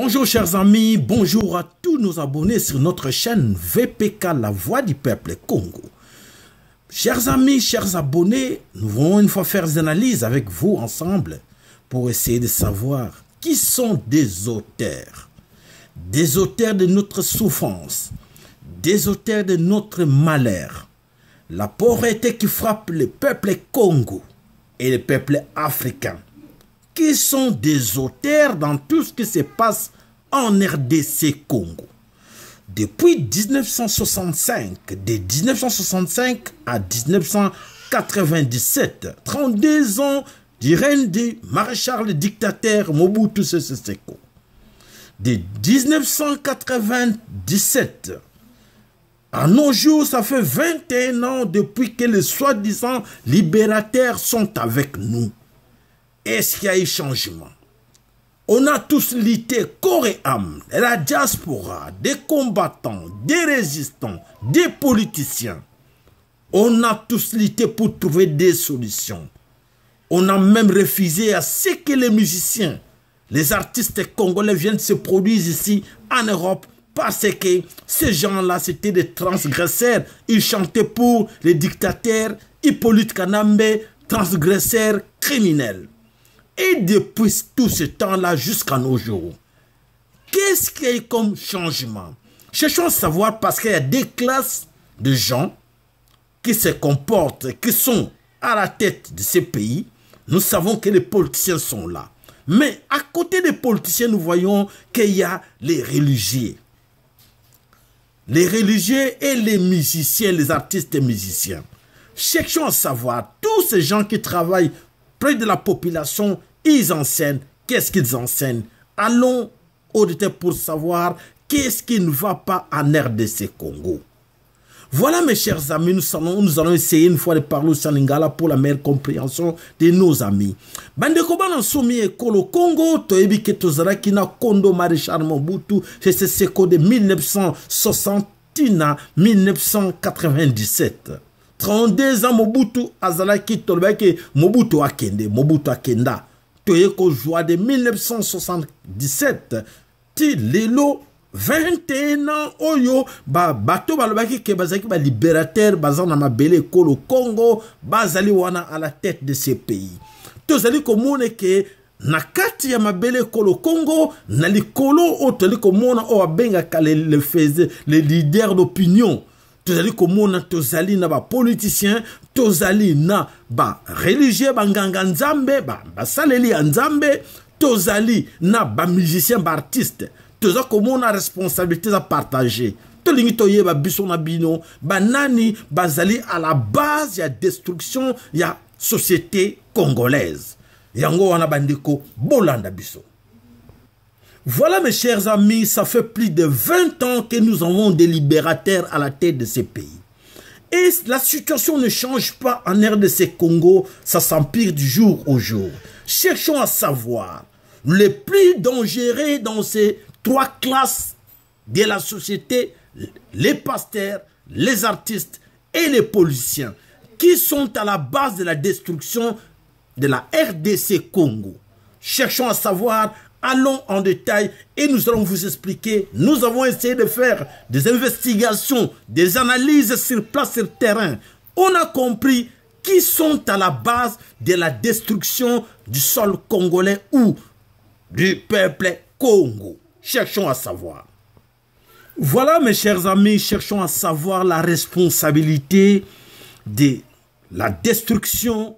Bonjour chers amis, bonjour à tous nos abonnés sur notre chaîne VPK La Voix du Peuple Congo. Chers amis, chers abonnés, nous allons une fois faire des analyses avec vous ensemble pour essayer de savoir qui sont des auteurs. Des auteurs de notre souffrance, des auteurs de notre malheur, la pauvreté qui frappe le peuple Congo et le peuple africain qui sont des auteurs dans tout ce qui se passe en RDC Congo. Depuis 1965, de 1965 à 1997, 32 ans du règne du maréchal dictateur Mobutu Sese De 1997 à nos jours, ça fait 21 ans depuis que les soi-disant libérateurs sont avec nous est-ce qu'il y a eu changement On a tous lutté corps et la diaspora, des combattants, des résistants, des politiciens. On a tous lutté pour trouver des solutions. On a même refusé à ce que les musiciens, les artistes congolais viennent se produire ici en Europe parce que ces gens-là, c'était des transgresseurs. Ils chantaient pour les dictateurs, Hippolyte Kanambe, transgresseurs criminels. Et depuis tout ce temps-là jusqu'à nos jours, qu'est-ce qu'il y a comme changement Cherchons à savoir parce qu'il y a des classes de gens qui se comportent, qui sont à la tête de ces pays. Nous savons que les politiciens sont là. Mais à côté des politiciens, nous voyons qu'il y a les religieux. Les religieux et les musiciens, les artistes et musiciens. Cherchons à savoir, tous ces gens qui travaillent près de la population, ils enseignent. Qu'est-ce qu'ils enseignent Allons auditer pour savoir qu'est-ce qui ne va pas en RDC Congo. Voilà mes chers amis, nous allons, nous allons essayer une fois de parler au Saningala pour la meilleure compréhension de nos amis. Bandeko Banansumi et Congo, Toebi Kina Kondo Maréchal Mobutu, c'est ce de 1960 à 1997. 32 ans mobutu azalaki tolobaki mobutu akende mobutu akenda toye kozwa de 1977 ti lelo 21 ans oyo ba, bato balobaki ke bazalaki balibérateur baza na mabele ekolo congo bazali wana à la tête de ce pays tozali komona ke na kati ya mabele ekolo congo na likolo oyo tozali komona oyo abengaka le, le, le leader d'opinion le tozali komona tozali na bapolitisien tozali na bareligie banganga nzambe basaleli ya nzambe tozali na bamusicien baartiste toza komona responsabilité eza partage tolingi toyeba biso na bino banani bazali à la base ya destruction ya société congolaise yango wana bandeko bolanda biso Voilà mes chers amis, ça fait plus de 20 ans que nous avons des libérateurs à la tête de ces pays. Et la situation ne change pas en RDC Congo, ça s'empire du jour au jour. Cherchons à savoir, les plus dangereux dans ces trois classes de la société, les pasteurs, les artistes et les policiers, qui sont à la base de la destruction de la RDC Congo. Cherchons à savoir allons en détail et nous allons vous expliquer. Nous avons essayé de faire des investigations, des analyses sur place, sur terrain. On a compris qui sont à la base de la destruction du sol congolais ou du peuple Congo. Cherchons à savoir. Voilà mes chers amis, cherchons à savoir la responsabilité de la destruction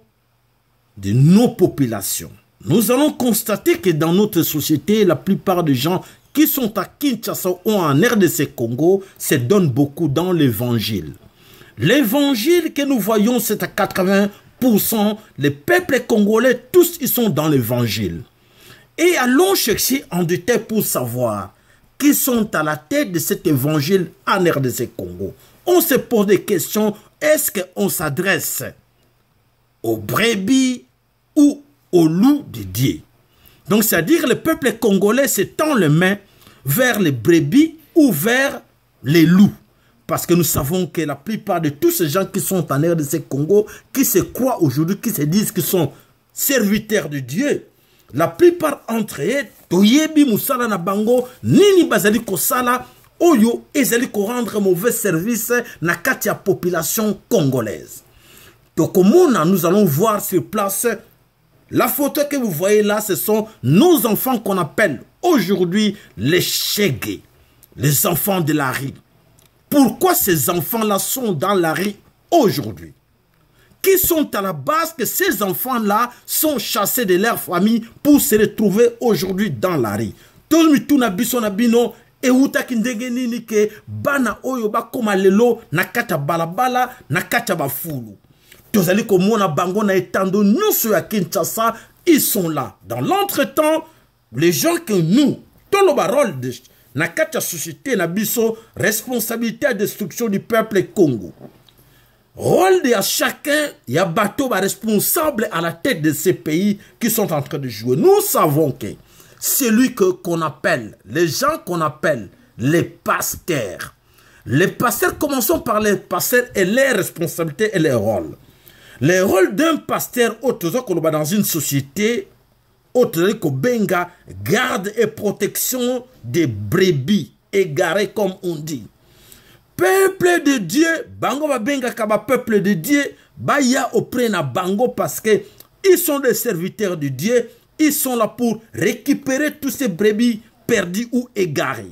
de nos populations. Nous allons constater que dans notre société, la plupart des gens qui sont à Kinshasa ou en RDC Congo se donnent beaucoup dans l'évangile. L'évangile que nous voyons, c'est à 80%. Les peuples congolais, tous, ils sont dans l'évangile. Et allons chercher en détail pour savoir qui sont à la tête de cet évangile en RDC Congo. On se pose des questions. Est-ce qu'on s'adresse aux brebis ou au loup de Dieu. Donc, c'est-à-dire le peuple congolais s'étend les mains vers les brebis ou vers les loups. Parce que nous savons que la plupart de tous ces gens qui sont en de ce Congo, qui se croient aujourd'hui, qui se disent qu'ils sont serviteurs de Dieu, la plupart entre eux, Toyebi Moussala Nabango, Nini Bazali Kosala, Oyo, Ezali rendre mauvais service na katia population congolaise. Donc, au nous allons voir sur place la photo que vous voyez là, ce sont nos enfants qu'on appelle aujourd'hui les Shege. les enfants de la rue. Pourquoi ces enfants-là sont dans la rue aujourd'hui Qui sont à la base que ces enfants-là sont chassés de leur famille pour se retrouver aujourd'hui dans la rue communs à bango na etando nous à kinshasa ils sont là dans l'entretemps les gens que nous nos la de la société la responsabilité responsabilité à destruction du peuple congo rôle de chacun il y a bateau bah, responsable à la tête de ces pays qui sont en train de jouer nous savons que celui que qu'on appelle les gens qu'on appelle les pasteurs les pasteurs commençons par les pasteurs et leurs responsabilités et leurs rôles le rôle d'un pasteur dans une société, que Benga, garde et protection des brebis égarés comme on dit. Peuple de Dieu, Bango benga Kaba, peuple de Dieu, Baya auprès na Bango parce que ils sont des serviteurs de Dieu, ils sont là pour récupérer tous ces brebis perdus ou égarés.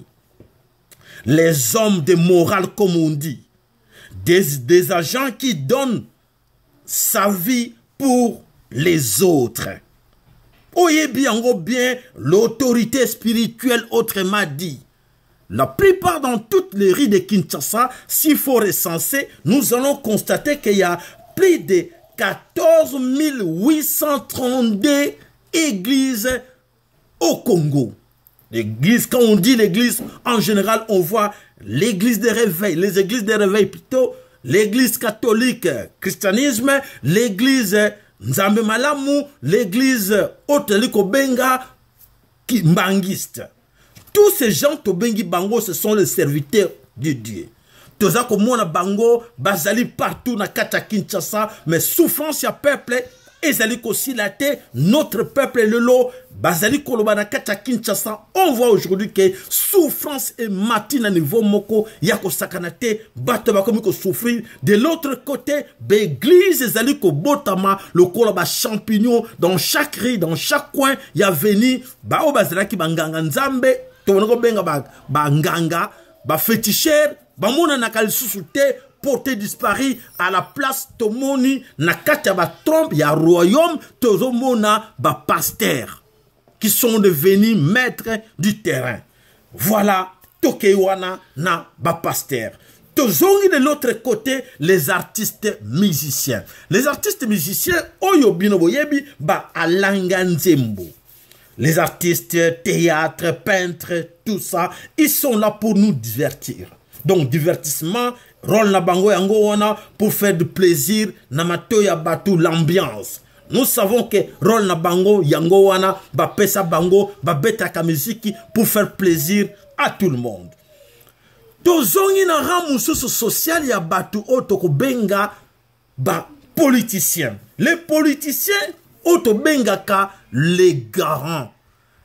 Les hommes de morale, comme on dit, des agents qui donnent sa vie pour les autres. Oyebiango oh bien, l'autorité spirituelle autrement dit. La plupart dans toutes les rues de Kinshasa, s'il faut recenser, nous allons constater qu'il y a plus de 14 832 églises au Congo. L'église, quand on dit l'église, en général, on voit l'église des réveils, les églises des réveils plutôt, l'église catholique christianisme l'église nzambe malamu l'église oyo tozali kobenga mbangiste tous ces gens tobengi bango ce sont les serviteurs de dieu toza komona bango bazali partout na kati ya kinshasa mais souffrance ya peuple ezali la te notre peuple lelo bazali koloba na kati Kata kinshasa on voit aujourd'hui que souffrance matin à niveau moko ya Sakanate, te bato souffrir souffrir de l'autre côté Botama, ezali kobotama ba champignon dans chaque ri dans chaque coin ya veni baoyo ki banganga nzambe benga ba. banganga mona nakal lisusu te Porté disparu... à la place tomoni na kati ya trompe... ya royaume tozomona pasteur... qui sont devenus maîtres du terrain voilà Tokewana... na ba pasteur tozongi de l'autre côté les artistes musiciens les artistes musiciens oyo les artistes, théâtre, peintres, tout ça, ils sont là pour nous divertir. Donc, divertissement role na bango yango wana pour faire du plaisir na matoyi ya batu l'ambiance nous savons que rôle na bango yango wana pesa bango ka musique pour faire plaisir à tout le monde zongi na rang social ya bato benga ba politiciens les politiciens benga ka les garants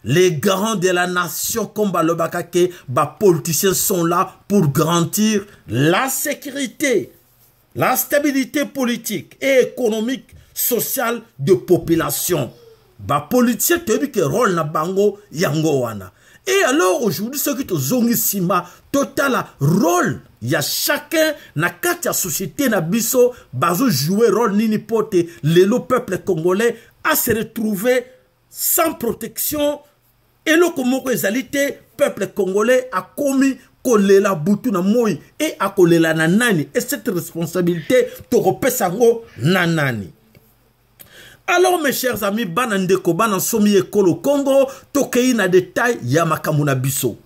Les garants de la nation, comme Balobakake, bah, politiciens sont là pour garantir la sécurité, la stabilité politique et économique, sociale de population. Bah, politiciens, tu dit que rôle na bango, yango wana. Et alors aujourd'hui, ce qui te zongisima, total rôle, il y a chacun na kati ya société na biso, bazo jouer rôle nini pote, le peuple congolais à se retrouver sans protection, eloko moko ezali te peuple congolais akomi kolela butu na moi e akolela na nani e cette responsabilité tokopesa yango na nani alors mes chers amis bana ndeko bana nsomi ekolo congo tokei na detail ya makambo na biso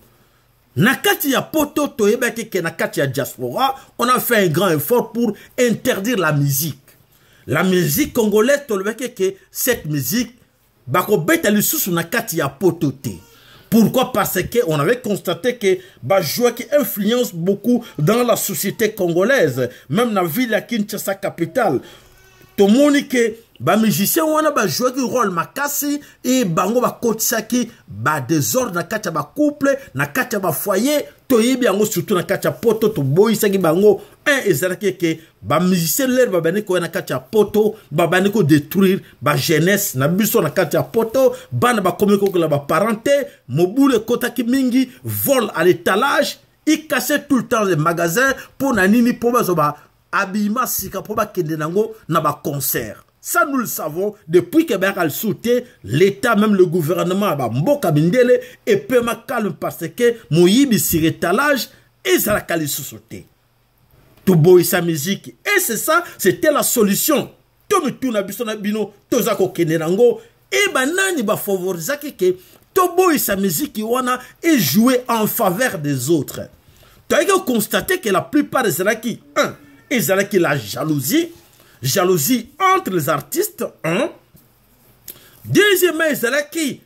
na kati ya poto toyebaki ke na kati ya diaspora on a fait un grand effort pour interdire la musique la musique congolaise tolobaki ke cette musique bakobeta lisusu na kati ya poto Pourquoi Parce qu'on avait constaté que Bajoua qui influence beaucoup dans la société congolaise, même dans la ville de Kinshasa capitale. Tout le monde que ba musicien wana ba Joie qui rôle makasi et bango ba kotisaki ba désordre na kati ba couple na le foyer to yebi surtout na kati poto to boyisaki bango ezalaki hein, eke musicien lere babandi koya na kati ya poto détruire, ba jeunesse, na biso na kati ya poto bana bakomi parenté baparent te kota ki mingi vol à l'étalage ikase tout le temps le magasin mpo na nini mpo bazwa si sika mpo bakende nango na concert. Ça, nous le savons, depuis que a sauté, l'État, même le gouvernement, ba mboka mindele, et peu ma calme parce que, mouyibi si étalage, et ça la sauté sa musique et c'est ça c'était la solution to mituna biso na bino toza kokende Et eyeba nani bafavorizaki ke sa ona wana jouer en faveur des autres toyaki constaté que la plupart un, et ezalaki la jalousie jalousie entre les artistes deuxième deuxièmement ezalaki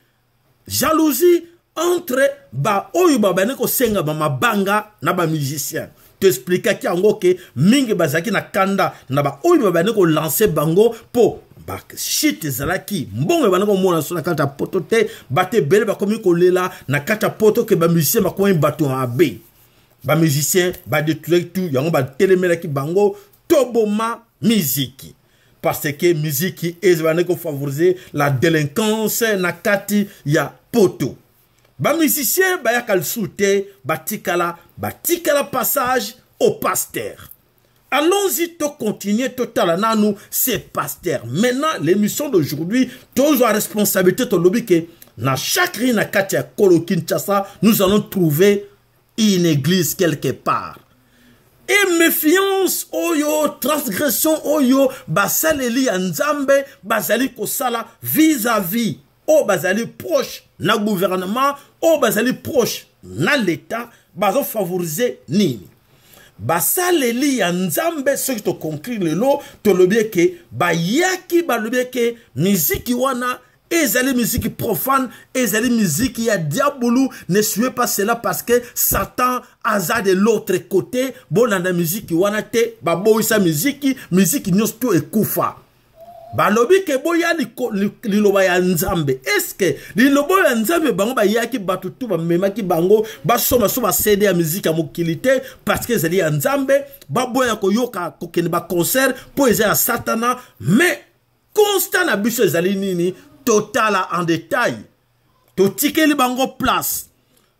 jalousie entre ba baoyo bah, bah, senga ba banga na ba musiciens toexplikaki yango ke mingi bazalaki na kanda na baoyo babandi kolanse bango mpo bashite ezalaki mbongo ebandi komona so na kati ya poto te bato ebele bakomi kolela na kati ya poto ke bamusicien bakomi bato mabe bamusicien badetruaki tu yango batelemelaki bango toboma miziki parce que miziki ezali bandeki kofavorize la délinquance na kati ya poto bamusicien bayaka lisusu te batikala batikala passage au pasteur allons-y to totala nanu ces pasteur maintenant l'émission d'aujourd'hui la responsabilité to lobike, na chaque na katia kolo nous allons trouver une église quelque part Et méfiance oyo transgression oyo basaleli nzambe bazali vis à vis oyo bazali proche na gouvernement oyo bazali proche na leta bazofavorize nini basaleli ya nzambe soki toconclure lelo tolobi eke bayaki balobi eke miziki wana ezali miziki profane ezali miziki ya diabulu ne suye pas cela parce que satan aza de l'autre côté bolanda miziki wana te babowisa miziki miziki nyonso to ekufa balobi ke boya liloba ya nzambe eske liloba oyo ya nzambe bango bayaki bato tu bamemaki bango basoma so basede ya miziki ya mokili te parceke ezali ya nzambe baboya koyoka kokende baconcert mpo eza ya satana me constat na biso ezali nini totala en detail totikeli bango place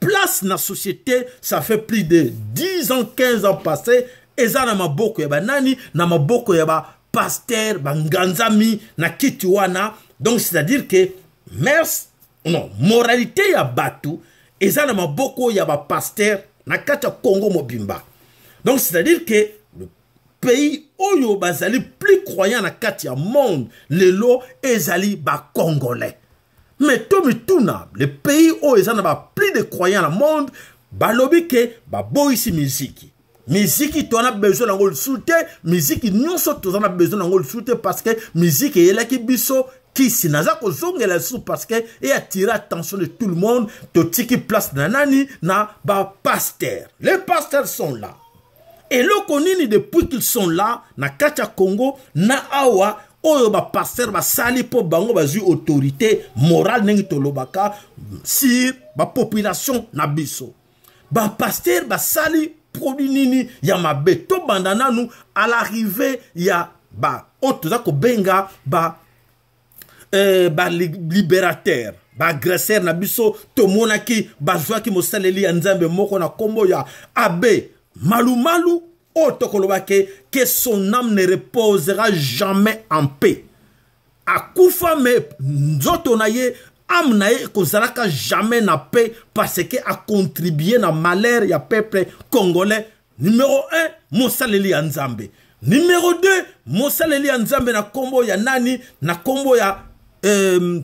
place dans la société, ça fait plus de 10 ans, 15 ans passé, et ça, ma boko, yaba nani, de ma boko, yaba pasteur, banganzami, na kituana. Donc, c'est-à-dire que, merci, non, moralité ya battu, et ça, dans ma boko, yaba pasteur, na le Congo mobimba. Donc, c'est-à-dire que, le pays où a bazali plus croyant na katia monde, lots ezali sont congolais. me to mituna le pays oyo eza na baplis de croyant na monde balobi ke baboyisi miziki miziki towana besoin na yango lisusu te miziki nyonso toza na besoin na yango lisusu te parceke miziki eyelaki biso kisi naza kozongela lisusu parceke eattire attention de tout le monde totiki place na nani na bapaster les pasteurs sont là eloko nini depuis qu'ils sont là na kati ya congo na awa oyo bapaster basali mpo bango bazwi autorité morale ndenge tolobaka sur bapopulation na biso bapaster basali produit nini ya mabe tobanda nanu à l'arrivée ya ba oyo toza kobenga ba eh, balibératere baagresseur na biso tomonaki bazwaki mosaleli ya nzambe moko na nkombo ya abe malumalu malu, oyo oh, tokoloba ke que son âme ne reposera jamais en paix akufa me nzoto na ye âme na ye ekozalaka jamais na paix parce que acontribue na malheur ya peuple congolais numéro 1 mosaleli ya nzambe numéro 2 mosaleli ya nzambe na nkombo ya nani na nkombo ya euh,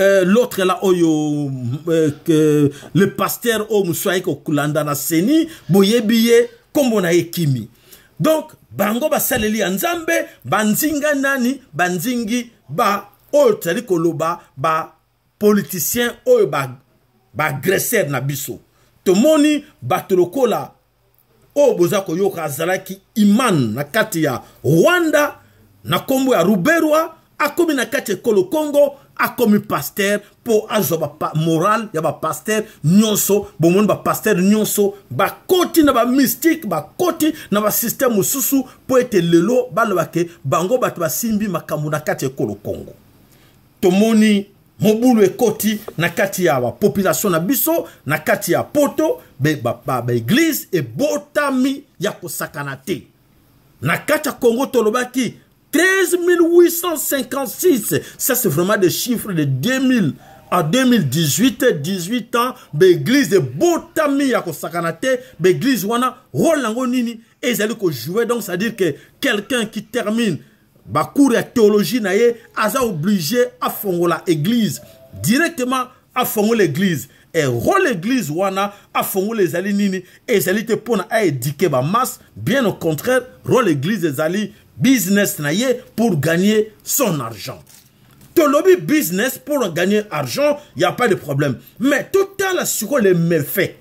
Euh, l'autre là oyo oh, euh, que le pasteur oyo oh, mosu ayaki kokulanda na seni boyebi ye nkombo na ye kimi donk bango basaleli ya nzambe banzinga nani banzingi ba oyo tozali koloba bapolitisien oyo baagresser ba na biso tomoni bato lokola oyo boza koyoka azalaki iman na kati ya rwanda na nkombo ya ruberwa akomi na kati ya ekolo kongo akomi paster mpo azwa bamoral ya bapaster nyonso bomoni bapaster nyonso bakoti na bamystike bakoti na basysteme mosusu mpo ete lelo balobake bango bato basimbi makambo na kati ya ekolo kongo tomoni mobulu ekoti na kati ya bapopulatio na biso na kati ya poto baeglize ebotami ya kosakana te na kati ya kongo tolobaki 13.856 Ça, c'est vraiment des chiffres de 2000 à 2018, 18 ans, l'église de Botami à Kosakanate, l'église Wana, Rolango Nini, et ils allaient jouer. Donc, c'est-à-dire que quelqu'un qui termine le cours de théologie, naye, est obligé à fondre l'église, directement à fondre l'église. Et rôle l'église Wana, à fondre les alliés et ils allaient te prendre à éduquer ma masse. Bien au contraire, rôle l'église des alliés, business na ye pour gagner son argent. Ton lobby business pour gagner argent, il n'y a pas de problème. Mais tout le temps, les méfaits.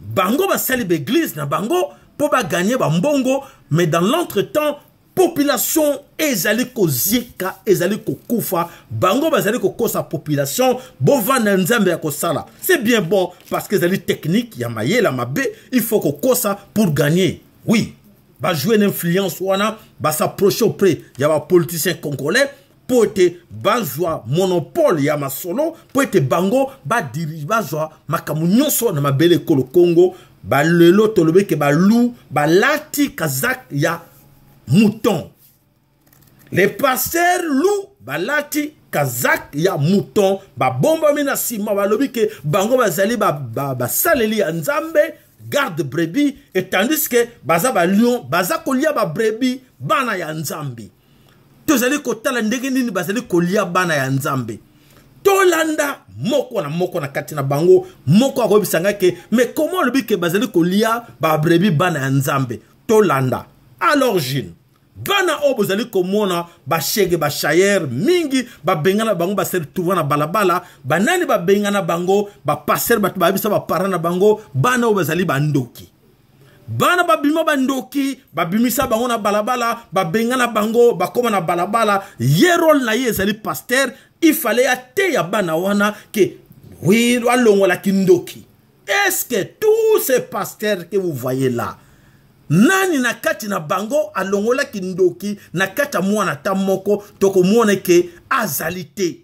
Bango va salir l'église, na bango, pour ba gagner bambongo, mais dans l'entretemps, population ezali kozieka ezali kokufa bango bazali kokosa population bovana nzambe ya Kosa. c'est bien bon parce que ezali technique ya mayela mabe il faut Kosa pour gagner oui bajoue na influence wana basapproche auprès ya bapoliticien congolais mpo ete bazwa monopole ya masolo mpo ete bango bazwa makambo nyonso na mabele ekolo kongo balelo tolobeke balu balati kazak ya mouton le paster lu balati kazak ya mouton babombami na nsima balobi ke bango bazali basaleli ba, ba, ya nzambe garde brebis et tandis que baza balion baza kolia babrebis bana ya nzambe tozali kotala ndenge nini bazali kolia bana ya nzambe tolanda moko na moko na kati na bango moko akoyebisa ngai ke me koma olobi ke bazali kolia babrebis bana ya nzambe tolanda à l'origine bana oyo bozali komona bashege bashayere mingi babengana bango baseretrouva na balabala banani babengana bango bapasere bato bayebisa bapara na bango bana oyo bazali bandoki bana babima bandoki babimisa bango na balabala babengana bango bakóma na balabala ye role na ye ezali paster ifale ateya bana wana ke wi alongolaki ndoki est ce que tous ces pasteurs que vous voyez là nani na kati na bango alongolaki ndoki na kati ya mwana ata moko tokomona eke azali te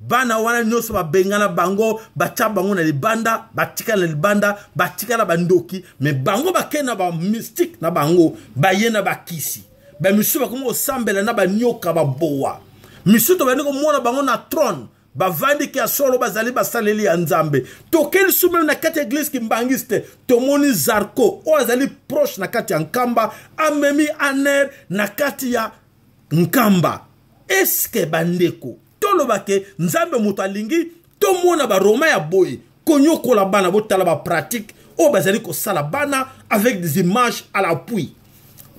bana wana nyonso babengana bango batya bango na libanda batikala na libanda batikala bandoki me bango bakei na bamystike na bango baye na bakisi bamisu bakomi kosambela na banioka babowa misu to bandi komona bango na trone bavandi ke ya solo bazali basaleli ya nzambe tokeli su meme na kati ya eglize kimbangisi te tomoni zarko oyo azali proche na kati ya nkamba amemi aner na kati ya nkamba eske bandeko tolobake nzambe moto alingi tomona baroma ya boye konyokola bana botala bapratike oyo bazali kosala bana avec des images à l'appui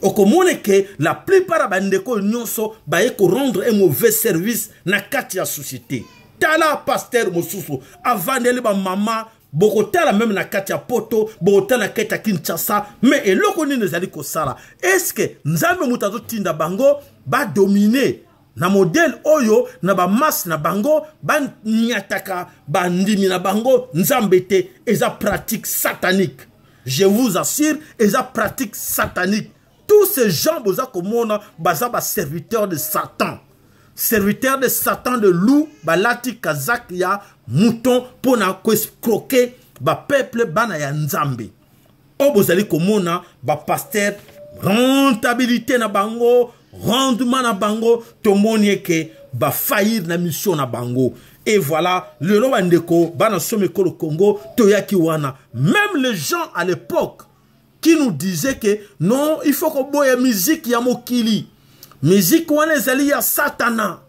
okomona ke la plupart ya bandeko nyonso baye korendre un mauvais service na kati ya société tala Pasteur mosusu maman. bamama bokotala même na la poto bokotala na kati ya kinshasa me eloko nini est kosala que nzambe moto Tinda bango dominer. na modèle oyo na mas na bango ba nyataka, na bango nzambe te eza pratique satanique je vous assure eza pratique satanique tous ces gens boza komona baza serviteur de satan serviteur de satan de loup balati kazaka ya mouton mpo na koescroke bapeple bana ya nzambe oyo oh, bozali komona bapaster rentabilité na bango rendement na bango tomoni eke bafaillir na mission na bango et voilà lelo bandeko bana somo ekolo congo toyaki wana même les gens à l'époque qui nous disaient que non il faut koboya miziki ya mokili musique wana ezali ya satana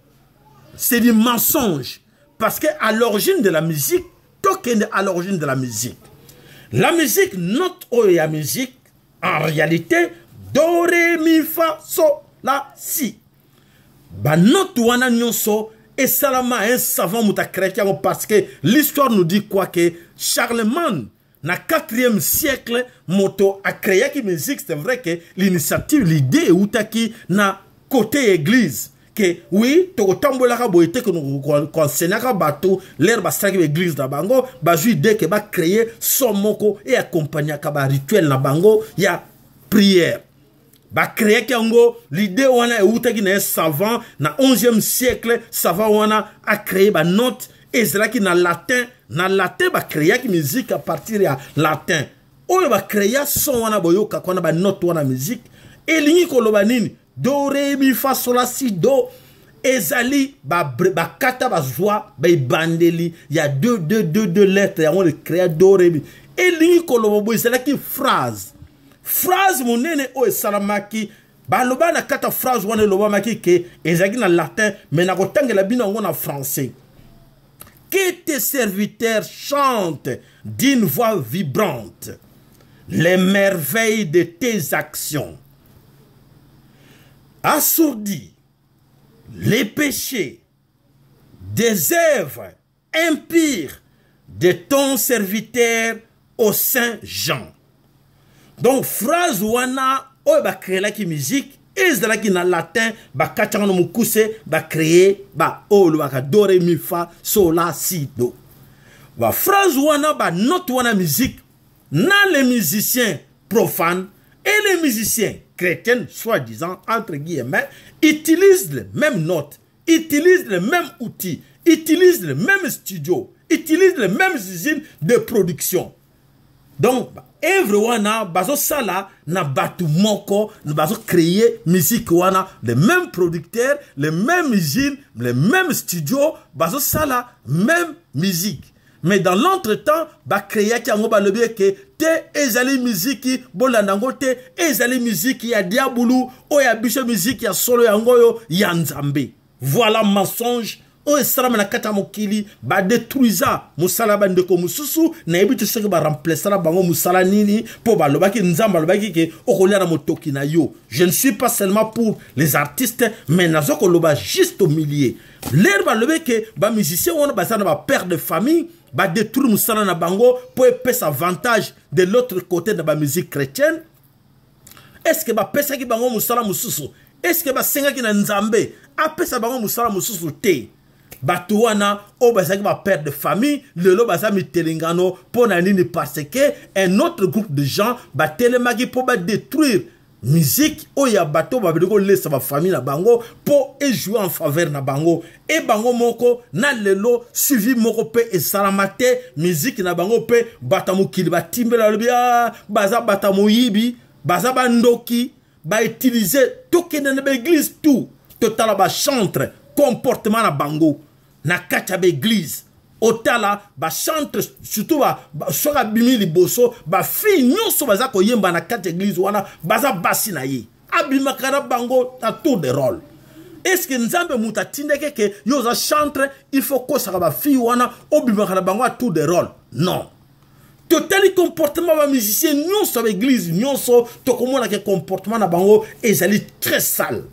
c'est du mensonge parce que à l'origine de la musique tokende à l'origine de la musique la musique note oyo ya musique en réalité do re mi fa so la si banote wana nyonso esalama un savant moto akréaki yango parce que l'histoire nous dit quoi que charlemagne na 4e siècle moto akréaki musique c'est vrai que l'initiative l'idée eutaki na côté église ke wi tokotambolaka boye te ke nokokonsegnaka bato lere basalaki baeglize na bango bazwi de ke bacreye so moko eakompagnaka barituele na bango ya priere bakreaki yango lide wana ewutaki na ye savant na 11e siècle savant wana akreye banote ezalaki na latin na latin bakreaki mizike apartir ya latin oyo bakreya son wana boyokaka wana banote wana mizike elingi koloba nini do re mi fa si, do ezali bakata bazwa bandeli. E ya deux de yango lecréa do re mi elingi c'est la qui phrase phrase monene salamaki. salamaki. baloba na kata phrase wana elobamaki ke ezalaki na latin mais na bino yango na français que tes serviteurs chantent d'une voix vibrante les merveilles de tes actions assourdit les péchés des œuvres impires de ton serviteur au Saint Jean. Donc, phrase wana, la qui musique, qui na latin ba na ba ba oyo ba do re mi fa so la si do Phrase wana note wana musique na les musiciens profanes et les musiciens soi-disant, entre guillemets, utilise les mêmes notes, utilise les mêmes outils, utilise les mêmes studios, utilise les mêmes usines de production. Donc, everyone, bazo sala, na batu moko, bazo créer musique wana, les mêmes producteurs, les mêmes usines, les mêmes studios, bazo sala, même musique mais dans l'entretemps bakreaki yango balobi eke te ezali miziki bolanda ezali miziki ya diabulu o ya biche miziki ya solo ya ngoyo ya nzambe voilà mensonge oyo esalama na kati détruisa musala musala mosala ya bandeko mosusu ba te soki bango musala nini ba balobaki nzamba lobaki, ke kolia na motoki na yo je ne suis pas seulement pour les artistes mais ko loba juste au milier ba balobi ke bamusicien wana baza na de famille bah, détruire musala na bango pour epesa avantage de l'autre côté de la musique chrétienne Est-ce que bah, eske ki bango que ba eske ki na nzambe Pesa bango musala mususu te bato wana oyo bazalaki bapère de famille lelo baza mitelengano pour na nini parce que un autre groupe de gens bah, pour pour détruire musique oyo oh, ya bato babeli kolesa bafamille na bango mpo ejoue en faveur na bango e bango moko na lelo suivi moko mpe esalama te miziki na bango mpe bato ya mokili batimbela balobi a ah, baza bato ya moyibi baza bandoki bautilize tokende na baeglize tu totala bachantre comportement na bango na kati ya baeglize otala chante surtout à abimi liboso fille nyonso baza yemba na quatre églises wana baza basi na ye bango na tour de que nous nzambe que yosa chante il faut faut sa ba fille wana obimakara bango a tour de rôle non totali comportement musicien nyonso ya église nyonso ke comportement na bango ezali très sale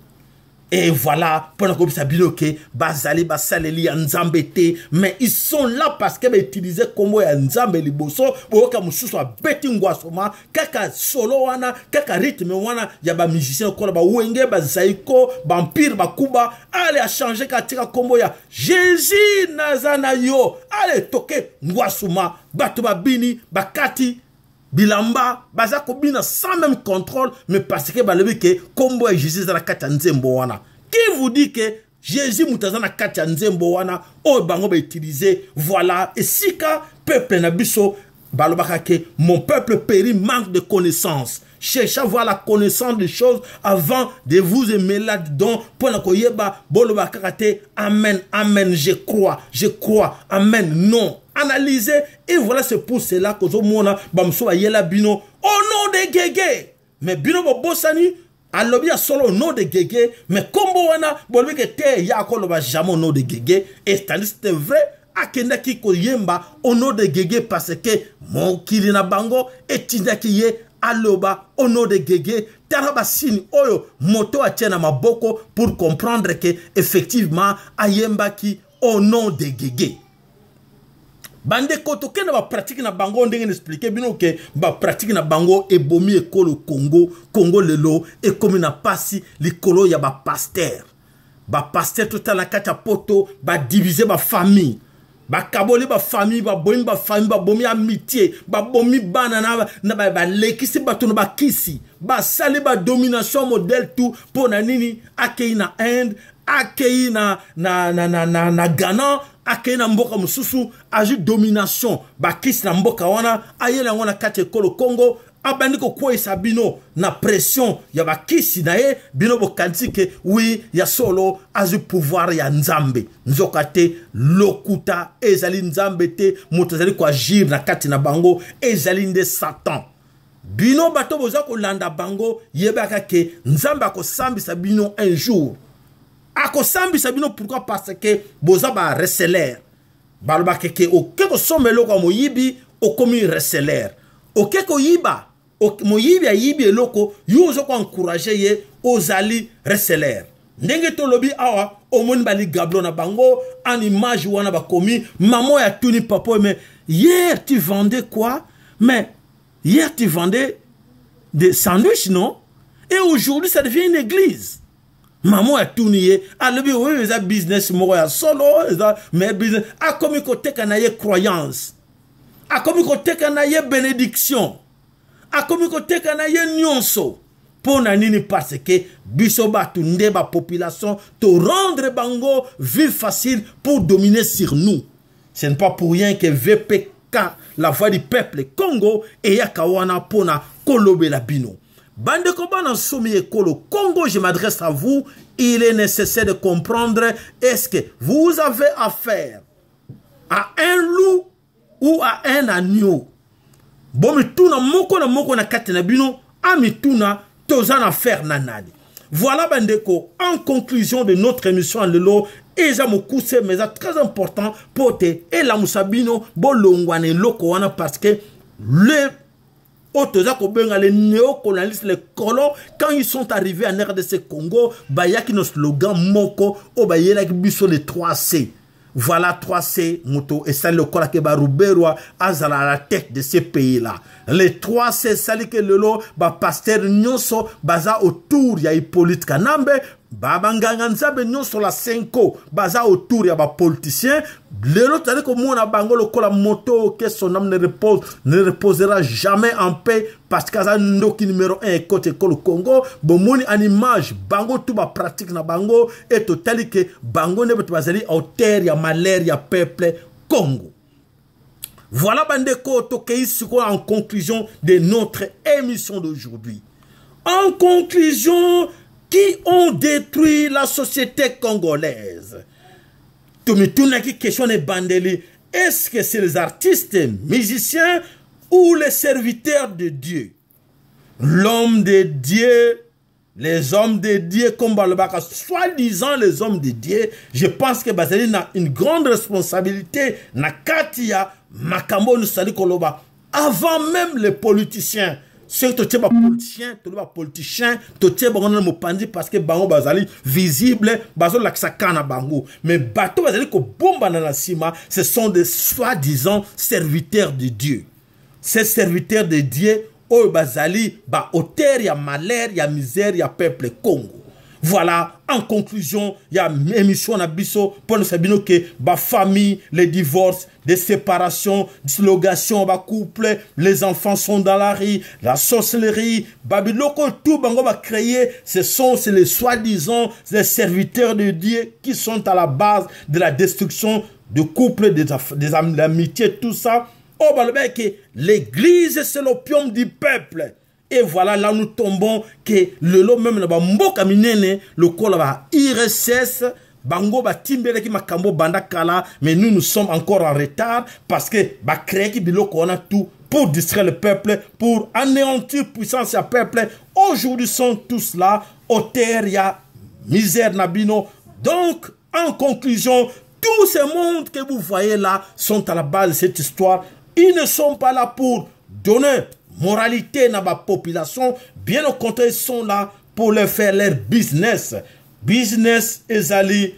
Et voilà, pendant que ça biloke, bazali basaleli ya nzambe te, mais ils sont là parce que utilisé comme ya nzambe liboso, boyoka mususu a beti ngwasoma, kaka solo wana, kaka rythme wana ya ba musicien kola ba wenge ba zaiko, ba empire ba kuba, allez a changer katika kombo ya Jésus nazana yo, allez toke ngwasoma, bato babini, bakati bilamba baza kobina sans même contrôle mais parce que balobi ke que et jésus dans la qui vous dit que jésus mutazana la ou bango ba wana voilà, et si voilà peuple nabiso, balobaka ke mon peuple périt manque de connaissance cherchez à voir la connaissance des choses avant de vous aimer là-dedans. Pour la koyeba, amen, amen, je crois, je crois, amen, non analyser et voilà c'est pour cela kozomona bamso yela bino au nom de gege mais bino bobosani alobi solo au nom de gege mais kombo wana bolobike te ya akoloba jamais au nom de gege Et c'est vrai akendaki yemba au nom de gege parce que mon Kilina bango est ye aloba au nom de gege tala oyo moto atiena maboko pour comprendre que effectivement ayembaki au nom de gege bandeko tokende bapratike na bango ndenge na explike bino ke bapratike na bango ebomi ekolo kongo kongo lelo ekomi na mpasi likolo ya bapaster bapaster totala na kati ya poto badivize bafamille bakaboli bafamille babomi bafamille babomi amitié babomi bana na balekisi bato na bakisi basali badomination modele tout mpo na nini akei na inde akei na, na, na, na, na, na ghana akei na mboka mosusu azwi domination bakristi na mboka wana ayeli yango na kati ekolo kongo abandi kokweyisa bino na pression ya bakisi na ye bino bokanisi ke wi ya solo azwi pouvoir ya nzambe nzoka te lokuta ezali nzambe te moto azali koagir na kati na bango ezali nde satan bino bato boza kolanda bango yebaka ke nzambe akosambisa bino un jour akosambisa bino pourquoi parce ke boza bareselere balobaka ke oke kosomba eloko ya moyibi okomi reselere oke koyiba moyibi ayibi eloko yo oza koencourage ye ozali reselere ndenge tolobi awa omoni baligablo na bango en image wana bakomi mama oyo atuni papa oyo mais hier tu vendais quoi mais hier tu vendais des sandwichs non et aujourd'hui ça devient une église mama atuni ye ah, alobi oyo eza business moko ya solo eza me business akomi koteka na ye croyance akomi koteka na ye benediction akomi koteka na ye nyonso mpo na nini parce ke biso bato nde bapopulation torendre bango vie facile pour dominer sur nous ce n'est pas pour rien que vpk la voix du peuple congo eyaka wana mpo na kolobela bino bande en Soumi Ekolo, Congo, je m'adresse à vous, il est nécessaire de comprendre est-ce que vous avez affaire à un loup ou à un agneau. Bon, mais tout na moko na moko na katina bino, amituna, ah, tozan affaire nanade. Voilà Bandeko, en conclusion de notre émission Lelo, et Mokuse, mais très important, pote, et la Moussabino, Bolongwane, Lokoana, parce que le Oh, les néocolonialistes les colons quand ils sont arrivés en ce congo bayaki na slogan moko il y a le 3 c voilà 3C moto et ça le ba ruberwa azala à la tête de ce pays là les 3C ça, que le lo pasteur nyonso baza autour a Hippolyte Kanambe babanganga nzambe sur la senko baza autour ya politicien. lelo tozali komona bango lokola moto oke son nom ne, repose, ne reposera jamais en paix parce qu'aza ndoki numéro 1 ekoti ekolo congo bomoni en image bango tu pratique na bango e totali ke bango nde bato au terre ya malere ya peuple congo voilà bandeko tokei sikoyo en conclusion de notre émission d'aujourd'hui en conclusion qui ont détruit la société congolaise. Tumitunaki questionne Bandeli, est-ce que c'est les artistes, musiciens ou les serviteurs de Dieu? L'homme de Dieu, les hommes de Dieu, comme Balobaka, soi-disant les hommes de Dieu, je pense que Bazali a une grande responsabilité. Nakatia, Makambo, Nusali Koloba, avant même les politiciens. soki totie bapoliticien toli bapoliticien totie bango nana mopanzi parceke bango bazali visible bazolakisa kaka na bango me bato bazali kobombana na nsima ce sont des soi-disant serviteurs de dieu ces serviteurs de dieu oyo bazali baauteur ya malere ya misère ya peuple congo Voilà, en conclusion, il y a une émission na Bisso pour nous que ba famille, les divorces, des séparations, dislocations, ba couple, les enfants sont dans la rue, la sorcellerie, ba tout on va créer, ce sont c'est les soi-disant les serviteurs de Dieu qui sont à la base de la destruction du couple, des, amitiés, tout ça. Oh, bah, l'église, c'est l'opium du peuple. Et voilà, là nous tombons que le lot même là-bas, mboka le col là IRSS, bango banda kala mais nous nous sommes encore en retard parce que qu'on a tout pour distraire le peuple pour anéantir puissance à peuple aujourd'hui sont tous là y a misère nabino. donc en conclusion tous ces mondes que vous voyez là sont à la base de cette histoire ils ne sont pas là pour donner moralité dans ma population. Bien au contraire, ils sont là pour leur faire leur business. Business, ezali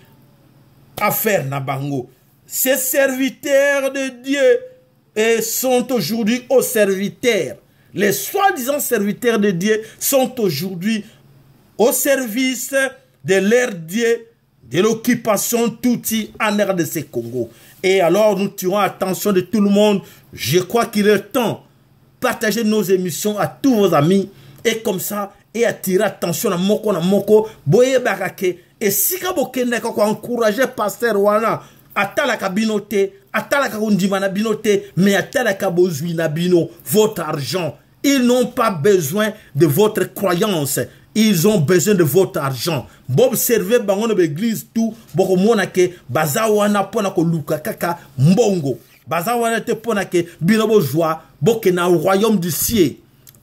affaire nabango. Ces serviteurs de Dieu et eh, sont aujourd'hui aux serviteurs. Les soi-disant serviteurs de Dieu sont aujourd'hui au service de leur Dieu, de l'occupation touti en de ce Congo. Et alors nous tirons attention de tout le monde. Je crois qu'il est temps partagez nos émissions à tous vos amis et comme ça et attirer attention à moko na moko si vous voulez encourager koencourage pasteur wana à bino la atalaka kondima na bino Mais mais la bozwi na bino votre argent ils n'ont pas besoin de votre croyance ils ont besoin de votre argent servez bango na église tout bokomona ke baza wana po na luka kaka mbongo baza wana te mpo na ke bino bozwa bokende na royaume du ciel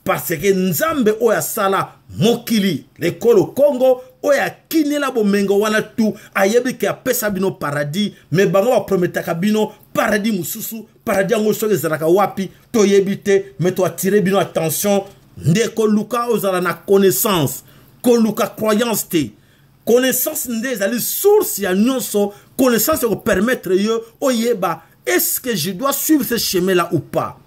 parce ke nzambe oyo asala mokili lekolo kongo oyo akinela bomengo wana tu ayebi ke apesa bino paradis me bango baprometaka bino paradis mosusu paradis yango soki ezalaka wapi toyebi te me toatire bino attention nde koluka ozala na connaissance koluka croyance te connaissance nde ezali source ya nyonso connaissance ekopermettre ye oyeba est-ce que je dois suivre ce chemin-là ou pas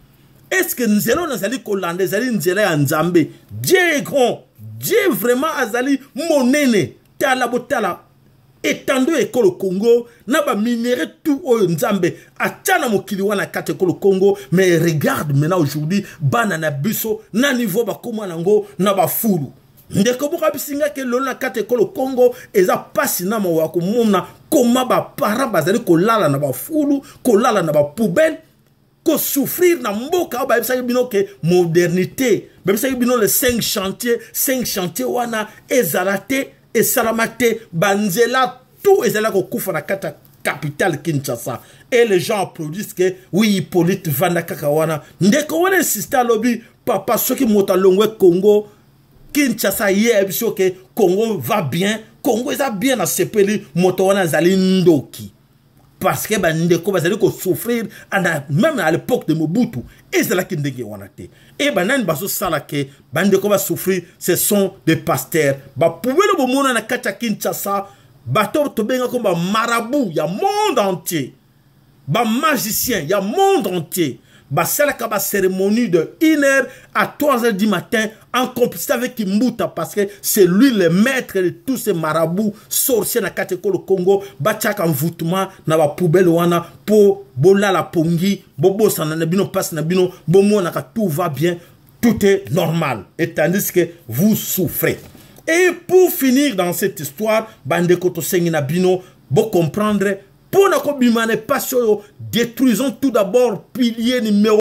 Est-ce que nous allons dans les Hollandais, nous allons en Zambé Dieu est grand. Dieu vraiment azali monene. Tala botala. etando au congo na pas minéré tout au nzambe atya na mokili wana Kolo congo mais regarde maintenant aujourd'hui banana buso, biso na niveau bakóma nango na bafulu ndeko moko abisingaki elolo na kati congo eza mpasi na mawa comment baparent bazali kolala na bafulu kolala na bapoubele kosouffrir na mboka oyo bayebisaki bino ke modernité bayebisaki bino le 5 chantier 5 chantier wana ezala te esalama te banzela tout ezalaki kokufa na kati ya capitale kinshasa e les gens applaudissent ke wi hippolyte vanda kaka wana ndeko wana insiste alobi papa soki moto alongwe congo kinshasa yeyebi so ke va bien congo ça bien pays, moto wana azali ndoki parce que bandeko bazali souffrir, même à l'époque de mobutu et ndenge wana te basse Ben bazosala ke va souffrir ce sont des pasteurs le bomona na kati ya kinshasa marabout, marabout, y ya monde entier y ya monde entier bah, la cérémonie de 1h à 3h du matin en complicité avec Kimbuta parce que c'est lui le maître de tous ces marabouts sorciers na kati le Congo batiaka mvutuma na poubelle wana Bola bolala pongi bobosana na bino passe na bino ka tout va bien tout est normal et tandis que vous souffrez et pour finir dans cette histoire bandeko tosengi na bino comprendre mpo na kobima na epasi oyo détruisons tout d'abord pilier numéro